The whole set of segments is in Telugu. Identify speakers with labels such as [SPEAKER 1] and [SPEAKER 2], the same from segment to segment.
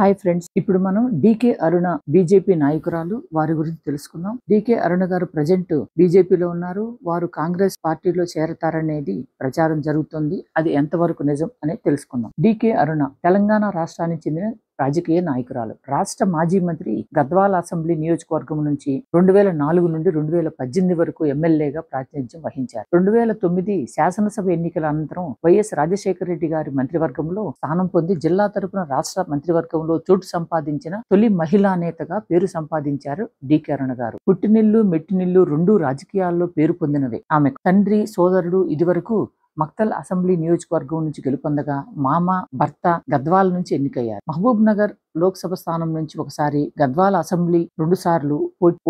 [SPEAKER 1] హాయ్ ఫ్రెండ్స్ ఇప్పుడు మనం డికే అరుణ బీజేపీ నాయకురాలు వారి గురించి తెలుసుకుందాం డికే అరుణ గారు ప్రజెంట్ బీజేపీలో ఉన్నారు వారు కాంగ్రెస్ పార్టీలో చేరతారనేది ప్రచారం జరుగుతుంది అది ఎంతవరకు నిజం అనేది తెలుసుకుందాం డికే అరుణ తెలంగాణ రాష్ట్రానికి చెందిన రాజకీయ నాయకురాలు రాష్ట్ర మాజీ మంత్రి గద్వాల అసెంబ్లీ నియోజకవర్గం నుంచి రెండు వేల నాలుగు నుండి రెండు వేల పద్దెనిమిది వరకు ఎమ్మెల్యేగా ప్రాతినిధ్యం వహించారు రెండు వేల తొమ్మిది శాసనసభ ఎన్నికల అనంతరం వైఎస్ రాజశేఖర రెడ్డి గారి మంత్రివర్గంలో స్థానం పొంది జిల్లా తరపున రాష్ట్ర మంత్రివర్గంలో చోటు సంపాదించిన తొలి మహిళా నేతగా పేరు సంపాదించారు డికే అరుణ గారు పుట్టినిల్లు మెట్టినిల్లు రెండు రాజకీయాల్లో పేరు పొందినవే ఆమె తండ్రి సోదరుడు ఇదివరకు మక్తల్ అసెంబ్లీ నియోజకవర్గం నుంచి గెలుపొందగా మామ భర్త గద్వాల నుంచి ఎన్నికయ్యారు మహబూబ్ నగర్ లోక్సభ స్థానం నుంచి ఒకసారి గద్వాల అసెంబ్లీ రెండుసార్లు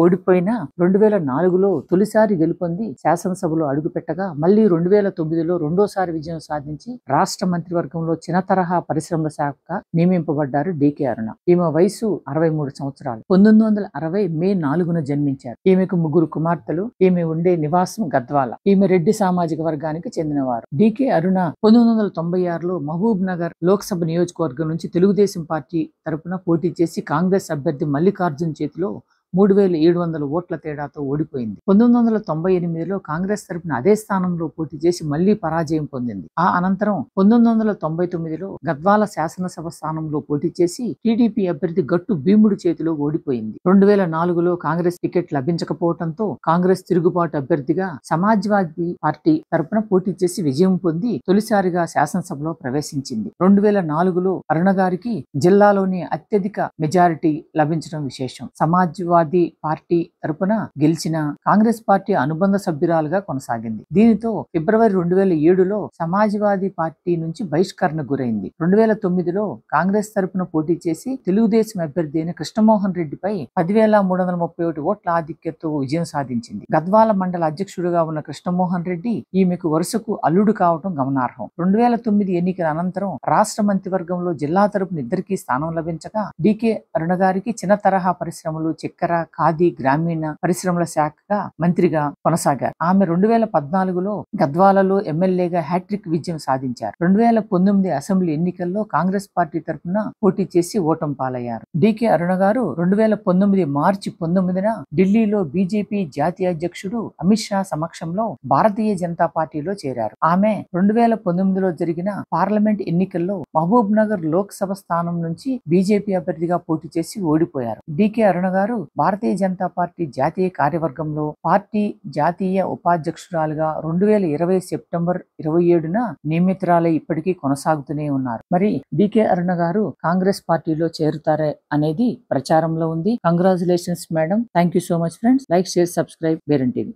[SPEAKER 1] ఓడిపోయినా రెండు వేల నాలుగులో తొలిసారి గెలుపొంది శాసనసభలో అడుగుపెట్టగా మళ్లీ రెండు వేల తొమ్మిదిలో రెండోసారి విజయం సాధించి రాష్ట్ర మంత్రివర్గంలో చిన్న తరహా పరిశ్రమల శాఖ నియమింపబడ్డారు డికే అరుణ ఈమె వయసు అరవై మూడు సంవత్సరాలు పంతొమ్మిది వందల అరవై మే నాలుగున జన్మించారు ఈమెకు ముగ్గురు కుమార్తెలు ఈమె ఉండే నివాసం గద్వాల ఈమె రెడ్డి సామాజిక వర్గానికి చెందినవారు డికే అరుణ పంతొమ్మిది వందల తొంభై ఆరులో మహబూబ్ నగర్ లోక్సభ నియోజకవర్గం నుంచి తెలుగుదేశం పార్టీ తరపున పోటీ చేసి కాంగ్రెస్ అభ్యర్థి మల్లికార్జున్ చేతిలో మూడు వేల ఏడు వందల ఓట్ల తేడాతో ఓడిపోయింది పంతొమ్మిది వందల తొంభై ఎనిమిదిలో కాంగ్రెస్ తరపున అదే స్థానంలో పోటీ చేసి మళ్లీ పరాజయం పొందింది ఆ అనంతరం పంతొమ్మిది వందల తొంభై తొమ్మిదిలో గద్వాల శాసనసభ స్థానంలో పోటీ చేసి టీడీపీ అభ్యర్థి గట్టు భీముడి చేతిలో ఓడిపోయింది రెండు వేల నాలుగులో కాంగ్రెస్ టికెట్ లభించకపోవడంతో కాంగ్రెస్ తిరుగుబాటు అభ్యర్థిగా సమాజ్వాదీ పార్టీ తరపున పోటీ చేసి విజయం పొంది తొలిసారిగా శాసనసభలో ప్రవేశించింది రెండు వేల నాలుగులో అరుణ గారికి అత్యధిక మెజారిటీ లభించడం విశేషం సమాజ్వాద సమాజ్వాదీ పార్టీ తరపున గెలిచిన కాంగ్రెస్ పార్టీ అనుబంధ సభ్యురాలుగా కొనసాగింది దీనితో ఫిబ్రవరి రెండు వేల ఏడులో సమాజ్వాదీ పార్టీ నుంచి బహిష్కరణ గురైంది రెండు వేల తొమ్మిదిలో కాంగ్రెస్ తరపున పోటీ చేసి తెలుగుదేశం అభ్యర్థి అయిన కృష్ణమోహన్ రెడ్డిపై పదివేల మూడు వందల ముప్పై ఒకటి ఓట్ల ఆధిక్యతతో విజయం సాధించింది గద్వాల మండల అధ్యక్షుడుగా ఉన్న కృష్ణమోహన్ రెడ్డి ఈమెకు వరుసకు అల్లుడు కావడం గమనార్హం రెండు వేల తొమ్మిది ఎన్నికల అనంతరం రాష్ట్ర మంత్రివర్గంలో జిల్లా తరపున ఇద్దరికీ స్థానం లభించగా డికే అరుణ గారికి చిన్న తరహా పరిశ్రమలు చెక్క మధ్యంతర ఖాదీ గ్రామీణ పరిశ్రమల శాఖగా మంత్రిగా కొనసాగారు ఆమె రెండు వేల పద్నాలుగులో గద్వాలలో ఎమ్మెల్యేగా హ్యాట్రిక్ విజయం సాధించారు రెండు వేల పంతొమ్మిది అసెంబ్లీ ఎన్నికల్లో కాంగ్రెస్ పార్టీ తరఫున పోటీ చేసి ఓటం పాలయ్యారు డికే అరుణ గారు రెండు వేల పంతొమ్మిది మార్చి పంతొమ్మిదిన ఢిల్లీలో బీజేపీ జాతీయ అధ్యక్షుడు అమిత్ షా సమక్షంలో భారతీయ జనతా పార్టీలో చేరారు ఆమె రెండు వేల పంతొమ్మిదిలో జరిగిన పార్లమెంట్ ఎన్నికల్లో మహబూబ్ నగర్ లోక్సభ స్థానం నుంచి బీజేపీ అభ్యర్థిగా పోటీ చేసి ఓడిపోయారు డికే అరుణ గారు భారతీయ జనతా పార్టీ జాతీయ కార్యవర్గంలో పార్టీ జాతీయ ఉపాధ్యక్షురాలుగా రెండు వేల ఇరవై సెప్టెంబర్ ఇరవై ఏడున నియమితురాలై ఇప్పటికీ కొనసాగుతూనే ఉన్నారు మరి డికే అరుణ గారు కాంగ్రెస్ పార్టీలో చేరుతారే అనేది ప్రచారంలో ఉంది congratulations madam thank you so much friends like share subscribe బేరన్